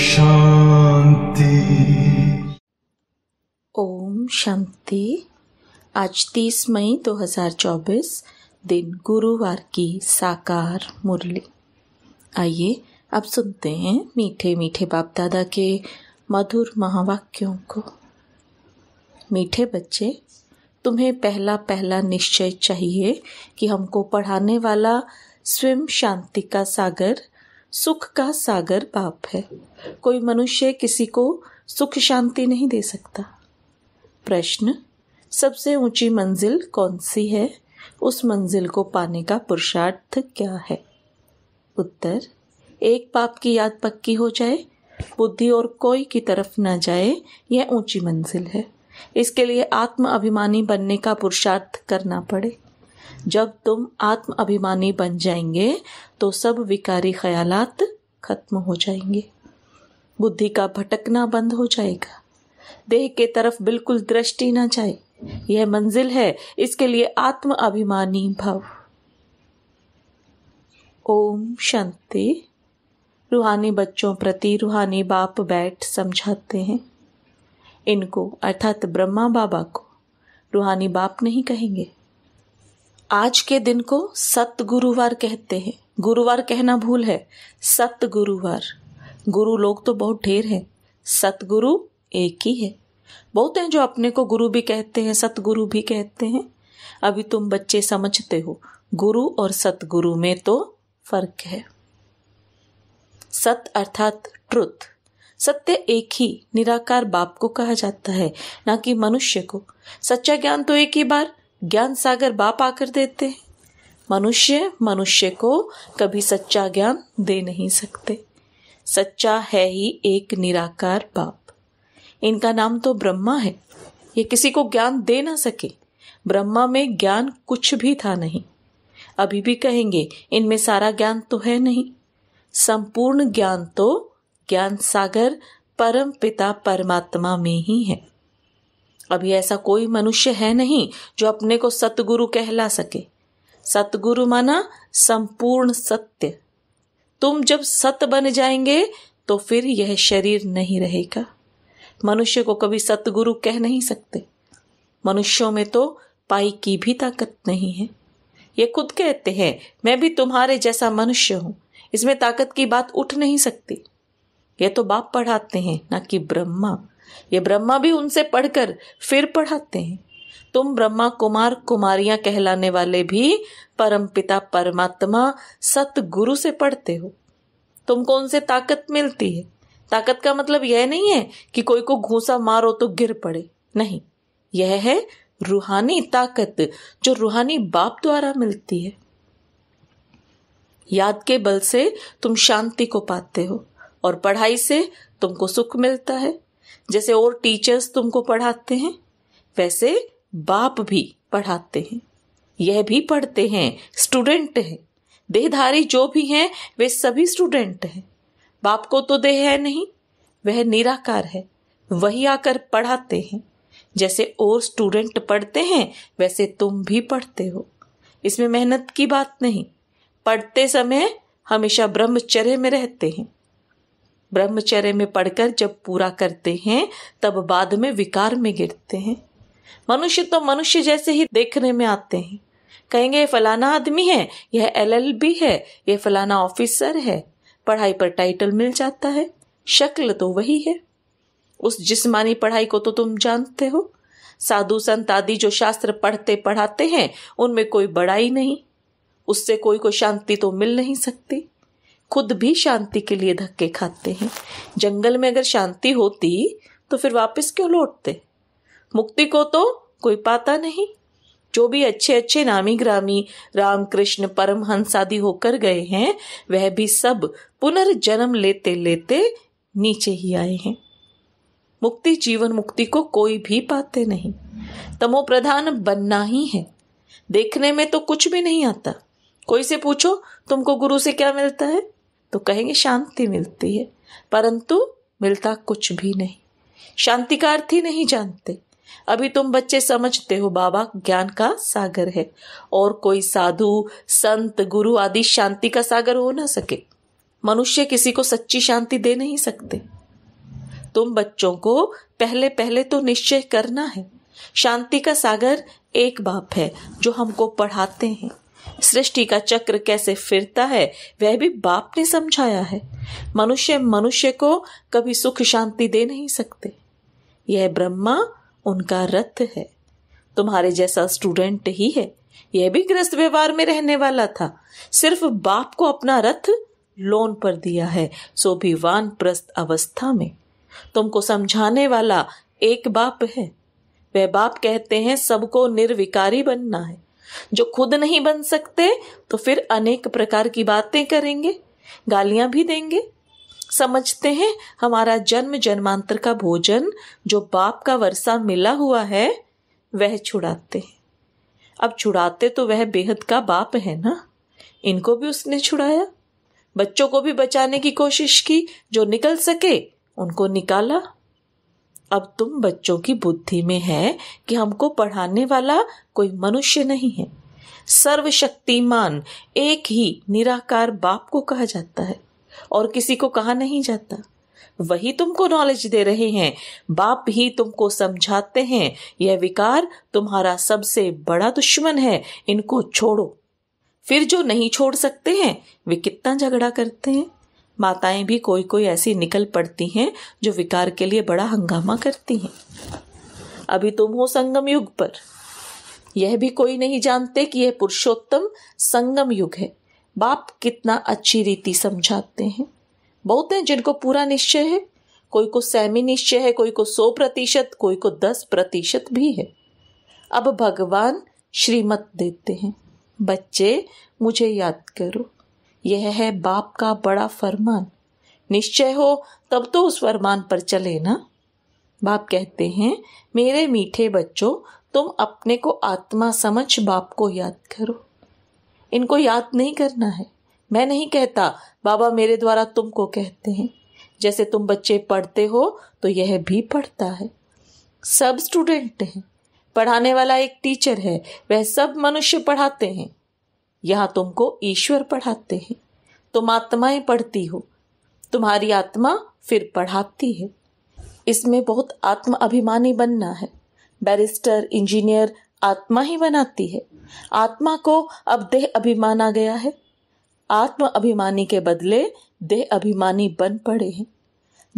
शांति ओम शांति आज 30 मई 2024 दिन गुरुवार की साकार मुरली आइए अब सुनते हैं मीठे मीठे बाप दादा के मधुर महावाक्यों को मीठे बच्चे तुम्हें पहला पहला निश्चय चाहिए कि हमको पढ़ाने वाला स्वयं शांति का सागर सुख का सागर पाप है कोई मनुष्य किसी को सुख शांति नहीं दे सकता प्रश्न सबसे ऊंची मंजिल कौन सी है उस मंजिल को पाने का पुरुषार्थ क्या है उत्तर एक पाप की याद पक्की हो जाए बुद्धि और कोई की तरफ ना जाए यह ऊंची मंजिल है इसके लिए आत्म अभिमानी बनने का पुरुषार्थ करना पड़े जब तुम आत्म अभिमानी बन जाएंगे तो सब विकारी ख्यालात खत्म हो जाएंगे बुद्धि का भटकना बंद हो जाएगा देह के तरफ बिल्कुल दृष्टि ना जाए यह मंजिल है इसके लिए आत्म अभिमानी भव ओम शांति रूहानी बच्चों प्रति रूहानी बाप बैठ समझाते हैं इनको अर्थात ब्रह्मा बाबा को रूहानी बाप नहीं कहेंगे आज के दिन को सत गुरुवार कहते हैं गुरुवार कहना भूल है सत गुरुवार गुरु लोग तो बहुत ढेर हैं सतगुरु एक ही है बहुत हैं जो अपने को गुरु भी कहते हैं सतगुरु भी कहते हैं अभी तुम बच्चे समझते हो गुरु और सतगुरु में तो फर्क है सत अर्थात ट्रुथ सत्य एक ही निराकार बाप को कहा जाता है ना कि मनुष्य को सच्चा ज्ञान तो एक ही बार ज्ञान सागर बाप आकर देते हैं मनुष्य मनुष्य को कभी सच्चा ज्ञान दे नहीं सकते सच्चा है ही एक निराकार बाप इनका नाम तो ब्रह्मा है ये किसी को ज्ञान दे ना सके ब्रह्मा में ज्ञान कुछ भी था नहीं अभी भी कहेंगे इनमें सारा ज्ञान तो है नहीं संपूर्ण ज्ञान तो ज्ञान सागर परम पिता परमात्मा में ही है अभी ऐसा कोई मनुष्य है नहीं जो अपने को सतगुरु कहला सके सतगुरु माना संपूर्ण सत्य तुम जब सत बन जाएंगे तो फिर यह शरीर नहीं रहेगा मनुष्य को कभी सतगुरु कह नहीं सकते मनुष्यों में तो पाई की भी ताकत नहीं है ये खुद कहते हैं मैं भी तुम्हारे जैसा मनुष्य हूं इसमें ताकत की बात उठ नहीं सकती यह तो बाप पढ़ाते हैं ना कि ब्रह्मा ये ब्रह्मा भी उनसे पढ़कर फिर पढ़ाते हैं तुम ब्रह्मा कुमार कुमारियां कहलाने वाले भी परमपिता परमात्मा सत गुरु से पढ़ते हो तुमको उनसे ताकत मिलती है ताकत का मतलब यह नहीं है कि कोई को घूसा मारो तो गिर पड़े नहीं यह है रूहानी ताकत जो रूहानी बाप द्वारा मिलती है याद के बल से तुम शांति को पाते हो और पढ़ाई से तुमको सुख मिलता है जैसे और टीचर्स तुमको पढ़ाते हैं वैसे बाप भी पढ़ाते हैं यह भी पढ़ते हैं स्टूडेंट हैं देहधारी जो भी हैं वे सभी स्टूडेंट हैं बाप को तो देह है नहीं वह निराकार है वही आकर पढ़ाते हैं जैसे और स्टूडेंट पढ़ते हैं वैसे तुम भी पढ़ते हो इसमें मेहनत की बात नहीं पढ़ते समय हमेशा ब्रह्मचर्य में रहते हैं ब्रह्मचर्य में पढ़कर जब पूरा करते हैं तब बाद में विकार में गिरते हैं मनुष्य तो मनुष्य जैसे ही देखने में आते हैं कहेंगे ये फलाना आदमी है यह एलएलबी है यह फलाना ऑफिसर है पढ़ाई पर टाइटल मिल जाता है शक्ल तो वही है उस जिस्मानी पढ़ाई को तो तुम जानते हो साधु संत आदि जो शास्त्र पढ़ते पढ़ाते हैं उनमें कोई बड़ाई नहीं उससे कोई को शांति तो मिल नहीं सकती खुद भी शांति के लिए धक्के खाते हैं जंगल में अगर शांति होती तो फिर वापस क्यों लौटते मुक्ति को तो कोई पाता नहीं जो भी अच्छे अच्छे नामी ग्रामी रामकृष्ण परमहंस आदि होकर गए हैं वह भी सब पुनर्जन्म लेते लेते नीचे ही आए हैं मुक्ति जीवन मुक्ति को कोई भी पाते नहीं तमो प्रधान बनना ही है देखने में तो कुछ भी नहीं आता कोई से पूछो तुमको गुरु से क्या मिलता है तो कहेंगे शांति मिलती है परंतु मिलता कुछ भी नहीं शांति का अर्थ ही नहीं जानते अभी तुम बच्चे समझते हो बाबा ज्ञान का सागर है और कोई साधु संत गुरु आदि शांति का सागर हो ना सके मनुष्य किसी को सच्ची शांति दे नहीं सकते तुम बच्चों को पहले पहले तो निश्चय करना है शांति का सागर एक बाप है जो हमको पढ़ाते हैं सृष्टि का चक्र कैसे फिरता है वह भी बाप ने समझाया है मनुष्य मनुष्य को कभी सुख शांति दे नहीं सकते यह ब्रह्मा उनका रथ है तुम्हारे जैसा स्टूडेंट ही है यह भी ग्रस्त व्यवहार में रहने वाला था सिर्फ बाप को अपना रथ लोन पर दिया है सो भी वान प्रस्त अवस्था में तुमको समझाने वाला एक बाप है वह बाप कहते हैं सबको निर्विकारी बनना है जो खुद नहीं बन सकते तो फिर अनेक प्रकार की बातें करेंगे गालियां भी देंगे समझते हैं हमारा जन्म जन्मांतर का भोजन जो बाप का वर्षा मिला हुआ है वह छुड़ाते हैं अब छुड़ाते तो वह बेहद का बाप है ना इनको भी उसने छुड़ाया बच्चों को भी बचाने की कोशिश की जो निकल सके उनको निकाला अब तुम बच्चों की बुद्धि में है कि हमको पढ़ाने वाला कोई मनुष्य नहीं है सर्वशक्तिमान एक ही निराकार बाप को कहा जाता है और किसी को कहा नहीं जाता वही तुमको नॉलेज दे रहे हैं बाप ही तुमको समझाते हैं यह विकार तुम्हारा सबसे बड़ा दुश्मन है इनको छोड़ो फिर जो नहीं छोड़ सकते हैं वे कितना झगड़ा करते हैं माताएं भी कोई कोई ऐसी निकल पड़ती हैं जो विकार के लिए बड़ा हंगामा करती हैं अभी तुम हो संगम युग पर यह भी कोई नहीं जानते कि यह पुरुषोत्तम संगम युग है बाप कितना अच्छी रीति समझाते हैं बहुत हैं जिनको पूरा निश्चय है कोई को सेमी निश्चय है कोई को सौ प्रतिशत कोई को दस प्रतिशत भी है अब भगवान श्रीमत देते हैं बच्चे मुझे याद करो यह है बाप का बड़ा फरमान निश्चय हो तब तो उस फरमान पर चले ना बाप कहते हैं मेरे मीठे बच्चों तुम अपने को आत्मा समझ बाप को याद करो इनको याद नहीं करना है मैं नहीं कहता बाबा मेरे द्वारा तुमको कहते हैं जैसे तुम बच्चे पढ़ते हो तो यह भी पढ़ता है सब स्टूडेंट हैं पढ़ाने वाला एक टीचर है वह सब मनुष्य पढ़ाते हैं यहाँ तुमको ईश्वर पढ़ाते हैं तुम आत्माएं पढ़ती हो तुम्हारी आत्मा फिर पढ़ाती है इसमें बहुत आत्म अभिमानी बनना है बैरिस्टर इंजीनियर आत्मा ही बनाती है आत्मा को अब देह अभिमाना गया है आत्म अभिमानी के बदले देह अभिमानी बन पड़े हैं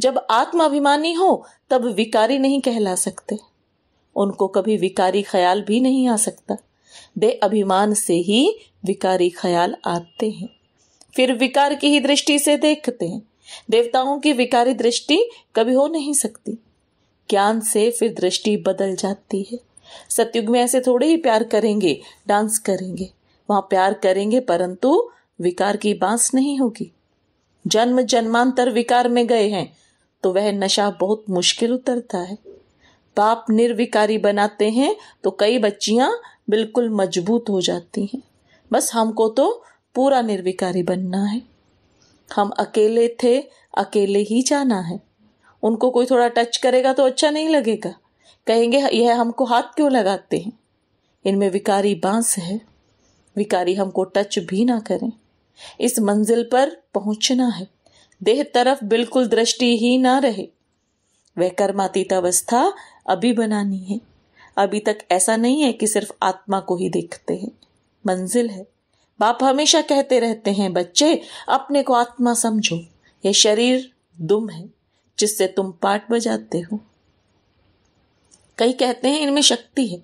जब आत्म अभिमानी हो तब विकारी नहीं कहला सकते उनको कभी विकारी ख्याल भी नहीं आ सकता देह अभिमान से ही विकारी ख्याल आते हैं फिर विकार की ही दृष्टि से देखते हैं देवताओं की विकारी दृष्टि कभी हो नहीं सकती ज्ञान से फिर दृष्टि बदल जाती है सतयुग में ऐसे थोड़े ही प्यार करेंगे डांस करेंगे वहां प्यार करेंगे परंतु विकार की बांस नहीं होगी जन्म जन्मांतर विकार में गए हैं तो वह नशा बहुत मुश्किल उतरता है बाप निर्विकारी बनाते हैं तो कई बच्चियां बिल्कुल मजबूत हो जाती हैं बस हमको तो पूरा निर्विकारी बनना है हम अकेले थे अकेले ही जाना है उनको कोई थोड़ा टच करेगा तो अच्छा नहीं लगेगा कहेंगे यह हमको हाथ क्यों लगाते हैं इनमें विकारी बांस है विकारी हमको टच भी ना करें इस मंजिल पर पहुंचना है देह तरफ बिल्कुल दृष्टि ही ना रहे वह कर्मातीत अवस्था अभी बनानी है अभी तक ऐसा नहीं है कि सिर्फ आत्मा को ही देखते हैं मंजिल है बाप हमेशा कहते रहते हैं बच्चे अपने को आत्मा समझो यह शरीर दुम है जिससे तुम पाठ बजाते हो कई कहते हैं इनमें शक्ति है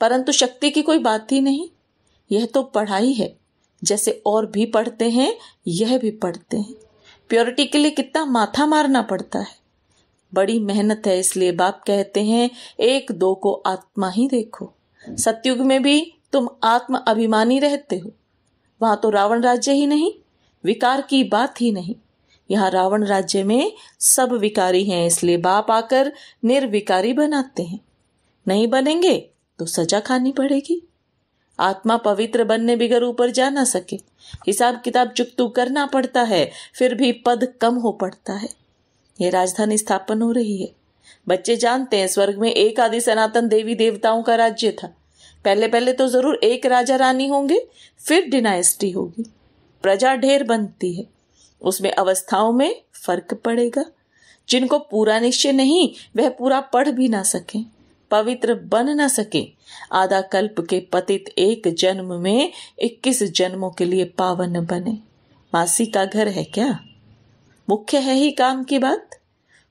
परंतु शक्ति की कोई बात ही नहीं यह तो पढ़ाई है जैसे और भी पढ़ते हैं यह भी पढ़ते हैं प्योरिटी के लिए कितना माथा मारना पड़ता है बड़ी मेहनत है इसलिए बाप कहते हैं एक दो को आत्मा ही देखो सतयुग में भी तुम आत्म अभिमानी रहते हो वहां तो रावण राज्य ही नहीं विकार की बात ही नहीं यहाँ रावण राज्य में सब विकारी हैं इसलिए बाप आकर निर्विकारी बनाते हैं नहीं बनेंगे तो सजा खानी पड़ेगी आत्मा पवित्र बनने बिगर ऊपर जा ना सके हिसाब किताब चुकतू करना पड़ता है फिर भी पद कम हो पड़ता है ये राजधानी स्थापन हो रही है बच्चे जानते हैं स्वर्ग में एक आदि सनातन देवी देवताओं का राज्य था पहले पहले तो जरूर एक राजा रानी होंगे फिर डिनाइस्टी होगी प्रजा ढेर बनती है उसमें अवस्थाओं में फर्क पड़ेगा जिनको पूरा निश्चय नहीं वह पूरा पढ़ भी ना सके पवित्र बन ना सके आधा कल्प के पतित एक जन्म में इक्कीस जन्मों के लिए पावन बने मासी का घर है क्या मुख्य है ही काम की बात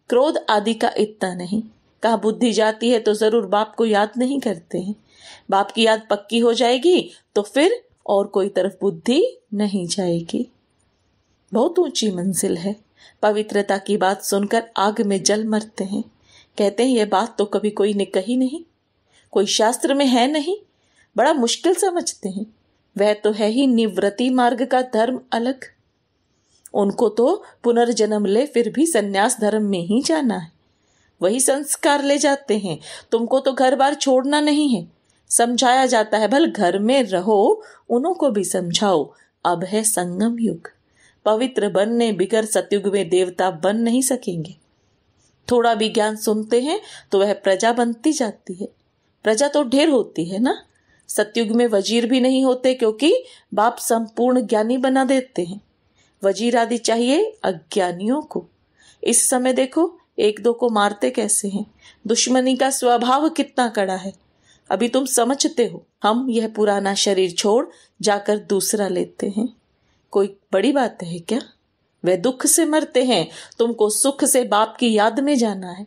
क्रोध आदि का इतना नहीं कहा बुद्धि जाती है तो जरूर बाप को याद नहीं करते हैं बाप की याद पक्की हो जाएगी तो फिर और कोई तरफ बुद्धि नहीं जाएगी बहुत ऊंची मंजिल है पवित्रता की बात सुनकर आग में जल मरते हैं कहते हैं यह बात तो कभी कोई ने कही नहीं कोई शास्त्र में है नहीं बड़ा मुश्किल समझते हैं वह तो है ही निवृत्ति मार्ग का धर्म अलग उनको तो पुनर्जन्म ले फिर भी संन्यास धर्म में ही जाना है वही संस्कार ले जाते हैं तुमको तो घर बार छोड़ना नहीं है समझाया जाता है भल घर में रहो उन्हों को भी समझाओ अब है संगम युग पवित्र बनने बिगर सतयुग में देवता बन नहीं सकेंगे थोड़ा भी ज्ञान सुनते हैं तो वह प्रजा बनती जाती है प्रजा तो ढेर होती है ना सतयुग में वजीर भी नहीं होते क्योंकि बाप संपूर्ण ज्ञानी बना देते हैं वजीर आदि चाहिए अज्ञानियों को इस समय देखो एक दो को मारते कैसे हैं दुश्मनी का स्वभाव कितना कड़ा है अभी तुम समझते हो हम यह पुराना शरीर छोड़ जाकर दूसरा लेते हैं कोई बड़ी बात है क्या वह दुख से मरते हैं तुमको सुख से बाप की याद में जाना है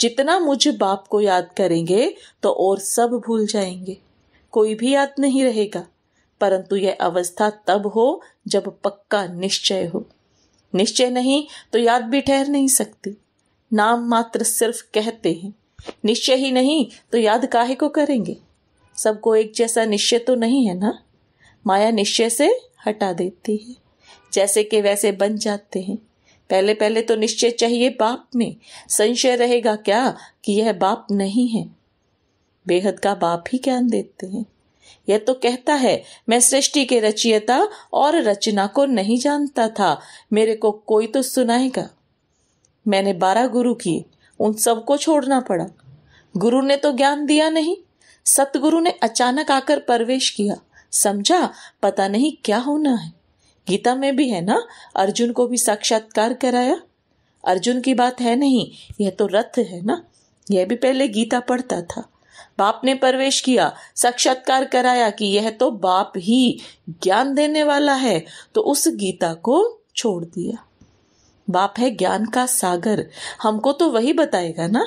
जितना मुझे बाप को याद करेंगे तो और सब भूल जाएंगे कोई भी याद नहीं रहेगा परंतु यह अवस्था तब हो जब पक्का निश्चय हो निश्चय नहीं तो याद भी ठहर नहीं सकती नाम मात्र सिर्फ कहते हैं निश्चय ही नहीं तो याद काहे को करेंगे सबको एक जैसा निश्चय तो नहीं है ना माया निश्चय से हटा देती है जैसे के वैसे बन जाते हैं पहले पहले तो निश्चय चाहिए बाप में संशय रहेगा क्या कि यह बाप नहीं है बेहद का बाप ही ज्ञान देते हैं यह तो कहता है मैं सृष्टि के रचियता और रचना को नहीं जानता था मेरे को कोई तो सुनाएगा मैंने बारह गुरु किए उन सबको छोड़ना पड़ा गुरु ने तो ज्ञान दिया नहीं सतगुरु ने अचानक आकर प्रवेश किया समझा पता नहीं क्या होना है गीता में भी है ना अर्जुन को भी साक्षात्कार कराया अर्जुन की बात है नहीं यह तो रथ है ना यह भी पहले गीता पढ़ता था बाप ने प्रवेश किया साक्षात्कार कराया कि यह तो बाप ही ज्ञान देने वाला है तो उस गीता को छोड़ दिया बाप है ज्ञान का सागर हमको तो वही बताएगा ना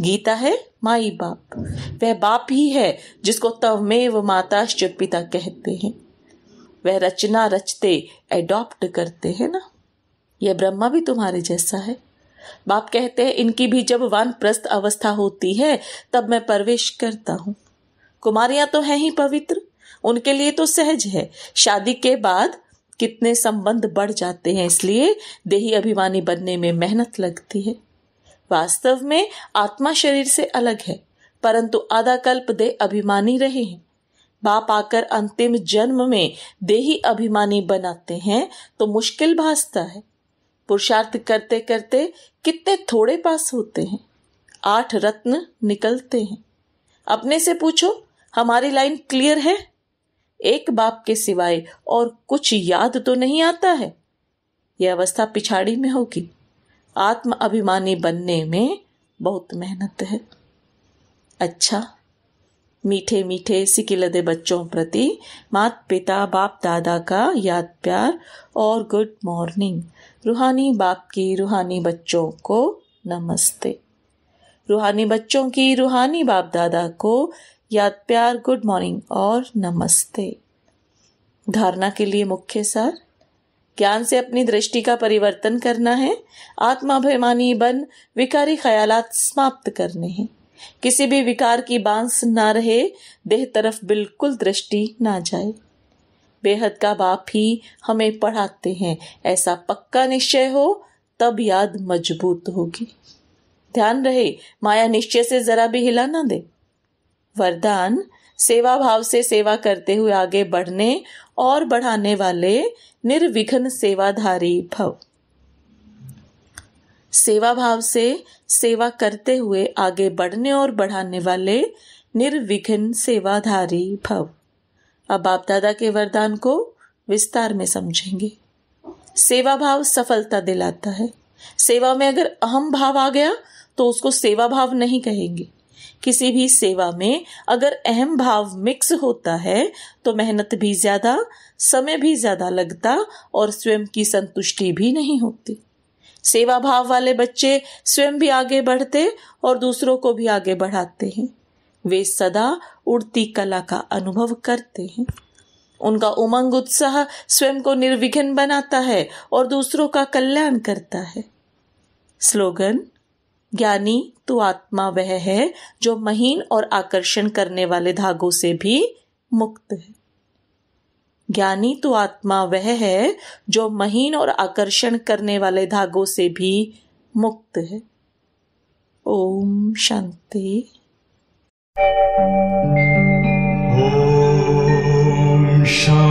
गीता है माई बाप वह बाप ही है जिसको तवमेव माता पिता कहते हैं वह रचना रचते एडॉप्ट करते हैं ना यह ब्रह्मा भी तुम्हारे जैसा है बाप कहते हैं इनकी भी जब वन प्रस्त अवस्था होती है तब मैं प्रवेश करता हूँ कुमारियां तो हैं ही पवित्र उनके लिए तो सहज है शादी के बाद कितने संबंध बढ़ जाते हैं इसलिए देही अभिमानी बनने में मेहनत लगती है वास्तव में आत्मा शरीर से अलग है परंतु आधा कल्प दे अभिमानी रहे हैं बाप आकर अंतिम जन्म में देही अभिमानी बनाते हैं तो मुश्किल भासता है पुरुषार्थ करते करते कितने थोड़े पास होते हैं आठ रत्न निकलते हैं अपने से पूछो हमारी लाइन क्लियर है एक बाप के सिवाय और कुछ याद तो नहीं आता है यह अवस्था पिछाड़ी में होगी आत्म अभिमानी बनने में बहुत मेहनत है अच्छा मीठे मीठे सिकिलदे बच्चों प्रति मात पिता बाप दादा का याद प्यार और गुड मॉर्निंग रूहानी बाप की रूहानी बच्चों को नमस्ते रूहानी बच्चों की रूहानी बाप दादा को याद प्यार गुड मॉर्निंग और नमस्ते धारणा के लिए मुख्य सार ज्ञान से अपनी दृष्टि का परिवर्तन करना है आत्माभिमानी बन विकारी ख्यालात समाप्त करने हैं किसी भी विकार की बांस ना रहे देह तरफ बिल्कुल दृष्टि ना जाए बेहद का बाप ही हमें पढ़ाते हैं ऐसा पक्का निश्चय हो तब याद मजबूत होगी ध्यान रहे माया निश्चय से जरा भी हिला ना दे वरदान सेवा भाव से सेवा करते हुए आगे बढ़ने और बढ़ाने वाले निर्विघ्न सेवाधारी भव सेवा भाव से सेवा करते हुए आगे बढ़ने और बढ़ाने वाले निर्विघ्न सेवाधारी भव अब बाप दादा के वरदान को विस्तार में समझेंगे सेवा भाव सफलता दिलाता है सेवा में अगर अहम भाव आ गया तो उसको सेवा भाव नहीं कहेंगे किसी भी सेवा में अगर अहम भाव मिक्स होता है तो मेहनत भी ज्यादा समय भी ज्यादा लगता और स्वयं की संतुष्टि भी नहीं होती सेवा भाव वाले बच्चे स्वयं भी आगे बढ़ते और दूसरों को भी आगे बढ़ाते हैं वे सदा उड़ती कला का अनुभव करते हैं उनका उमंग उत्साह स्वयं को निर्विघ्न बनाता है और दूसरों का कल्याण करता है स्लोगन ज्ञानी तो आत्मा वह है जो महीन और आकर्षण करने वाले धागों से भी मुक्त है ज्ञानी तो आत्मा वह है जो महीन और आकर्षण करने वाले धागों से भी मुक्त है ओम शांति ओम शांति